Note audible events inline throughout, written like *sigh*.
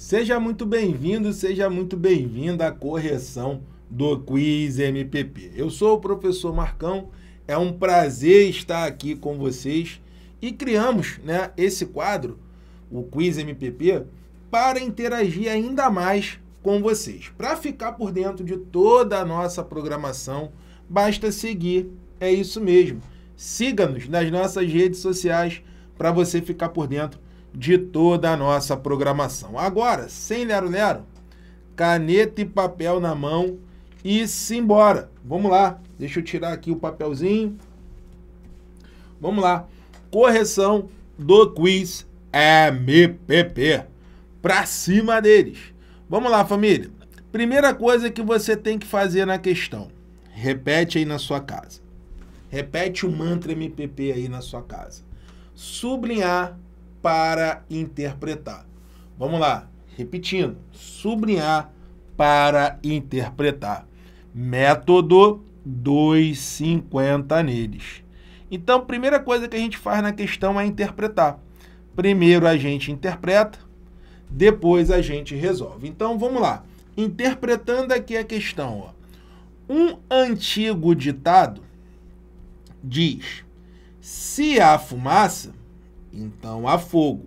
Seja muito bem-vindo, seja muito bem-vinda à correção do Quiz MPP. Eu sou o professor Marcão, é um prazer estar aqui com vocês e criamos né, esse quadro, o Quiz MPP, para interagir ainda mais com vocês. Para ficar por dentro de toda a nossa programação, basta seguir, é isso mesmo. Siga-nos nas nossas redes sociais para você ficar por dentro de toda a nossa programação. Agora, sem lero-lero, caneta e papel na mão e simbora. Vamos lá, deixa eu tirar aqui o papelzinho. Vamos lá, correção do quiz MPP. Pra cima deles. Vamos lá, família. Primeira coisa que você tem que fazer na questão. Repete aí na sua casa. Repete o mantra MPP aí na sua casa. Sublinhar para interpretar. Vamos lá, repetindo, sublinhar para interpretar. Método 250 neles. Então, primeira coisa que a gente faz na questão é interpretar. Primeiro a gente interpreta, depois a gente resolve. Então, vamos lá. Interpretando aqui a questão. Ó. Um antigo ditado diz: se há fumaça, então, a fogo.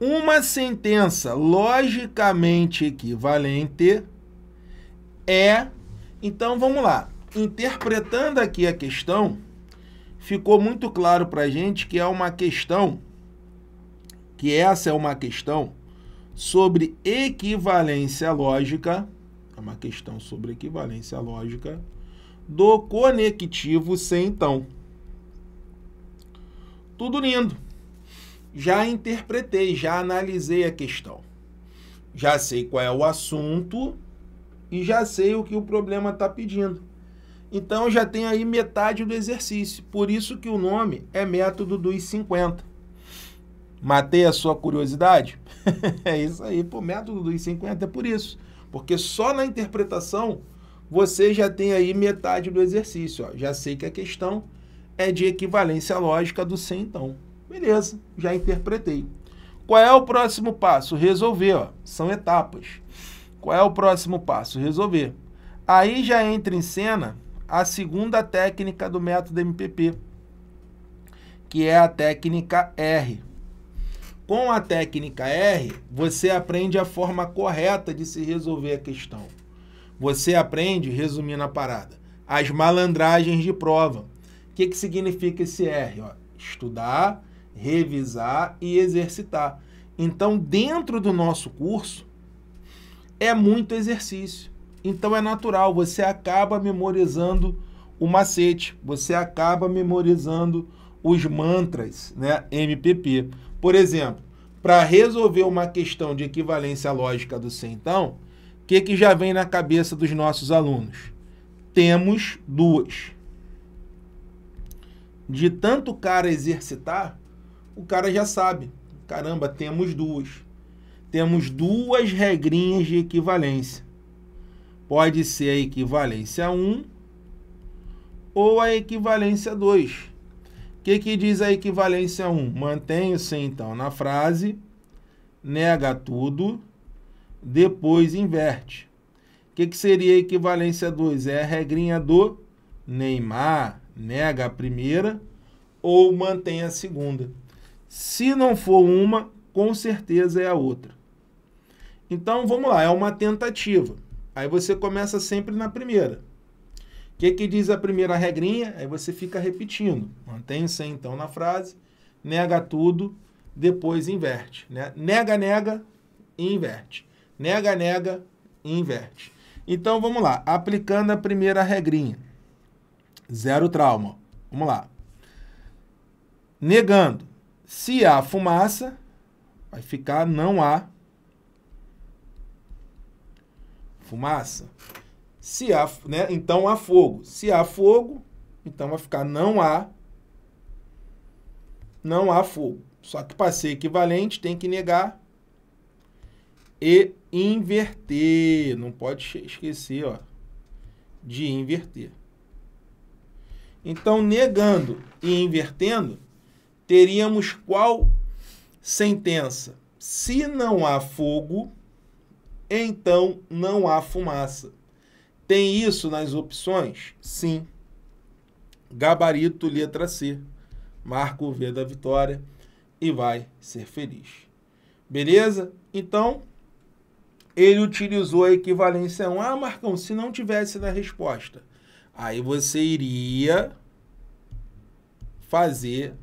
Uma sentença logicamente equivalente é. Então, vamos lá. Interpretando aqui a questão, ficou muito claro para a gente que é uma questão, que essa é uma questão sobre equivalência lógica, é uma questão sobre equivalência lógica do conectivo sem então. Tudo lindo já interpretei, já analisei a questão. Já sei qual é o assunto e já sei o que o problema está pedindo. Então já tem aí metade do exercício. Por isso que o nome é método dos 50. Matei a sua curiosidade? *laughs* é isso aí, pô, método dos 50 é por isso. Porque só na interpretação você já tem aí metade do exercício. Ó. Já sei que a questão é de equivalência lógica do 100, então. Beleza, já interpretei. Qual é o próximo passo? Resolver, ó. São etapas. Qual é o próximo passo? Resolver. Aí já entra em cena a segunda técnica do método MPP, que é a técnica R. Com a técnica R, você aprende a forma correta de se resolver a questão. Você aprende, resumindo a parada, as malandragens de prova. O que, que significa esse R? Ó, estudar, revisar e exercitar. Então, dentro do nosso curso, é muito exercício. Então, é natural, você acaba memorizando o macete, você acaba memorizando os mantras, né? MPP. Por exemplo, para resolver uma questão de equivalência lógica do centão, o que, que já vem na cabeça dos nossos alunos? Temos duas. De tanto cara exercitar, o cara já sabe. Caramba, temos duas. Temos duas regrinhas de equivalência. Pode ser a equivalência 1 ou a equivalência 2. O que, que diz a equivalência 1? Mantenho-se então na frase, nega tudo, depois inverte. O que, que seria a equivalência 2? É a regrinha do Neymar. Nega a primeira ou mantém a segunda. Se não for uma, com certeza é a outra. Então vamos lá, é uma tentativa. Aí você começa sempre na primeira. O que, que diz a primeira regrinha? Aí você fica repetindo. Mantém-se então na frase, nega tudo, depois inverte. Né? Nega, nega, inverte. Nega, nega, inverte. Então vamos lá, aplicando a primeira regrinha. Zero trauma. Vamos lá. Negando se há fumaça, vai ficar não há fumaça. Se há, né? Então há fogo. Se há fogo, então vai ficar não há não há fogo. Só que para ser equivalente tem que negar e inverter. Não pode esquecer, ó, de inverter. Então negando e invertendo teríamos qual sentença? Se não há fogo, então não há fumaça. Tem isso nas opções? Sim. Gabarito, letra C. Marco o V da vitória e vai ser feliz. Beleza? Então, ele utilizou a equivalência 1. Ah, Marcão, se não tivesse na resposta, aí você iria fazer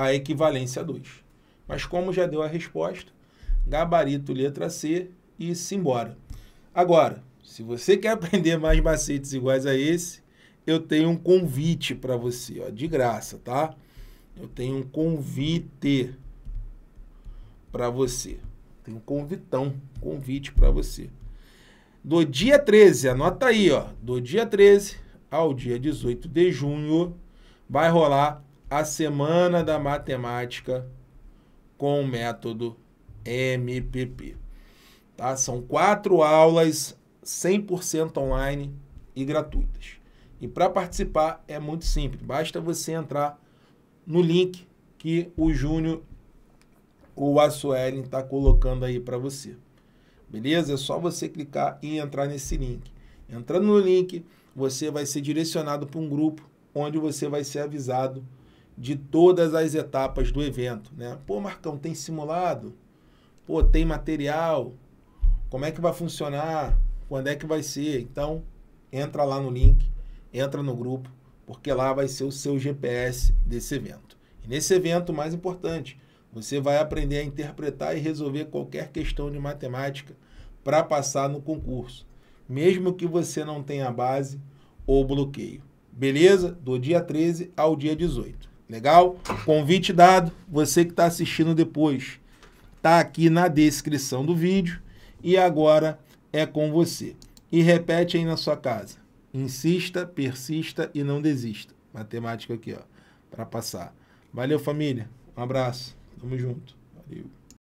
a equivalência 2. Mas como já deu a resposta, gabarito letra C e simbora. Agora, se você quer *laughs* aprender mais macetes iguais a esse, eu tenho um convite para você, ó, de graça, tá? Eu tenho um convite para você. Tem um convitão, convite para você. Do dia 13, anota aí, ó, do dia 13 ao dia 18 de junho vai rolar a Semana da Matemática com o método MPP. Tá? São quatro aulas 100% online e gratuitas. E para participar é muito simples, basta você entrar no link que o Júnior ou a Suelen está colocando aí para você. Beleza? É só você clicar e entrar nesse link. Entrando no link, você vai ser direcionado para um grupo onde você vai ser avisado de todas as etapas do evento, né? Pô, Marcão, tem simulado? Pô, tem material? Como é que vai funcionar? Quando é que vai ser? Então, entra lá no link, entra no grupo, porque lá vai ser o seu GPS desse evento. E nesse evento, mais importante, você vai aprender a interpretar e resolver qualquer questão de matemática para passar no concurso, mesmo que você não tenha base ou bloqueio. Beleza? Do dia 13 ao dia 18. Legal? Convite dado, você que está assistindo depois, está aqui na descrição do vídeo e agora é com você. E repete aí na sua casa. Insista, persista e não desista. Matemática aqui, ó, para passar. Valeu, família. Um abraço. Tamo junto. Valeu.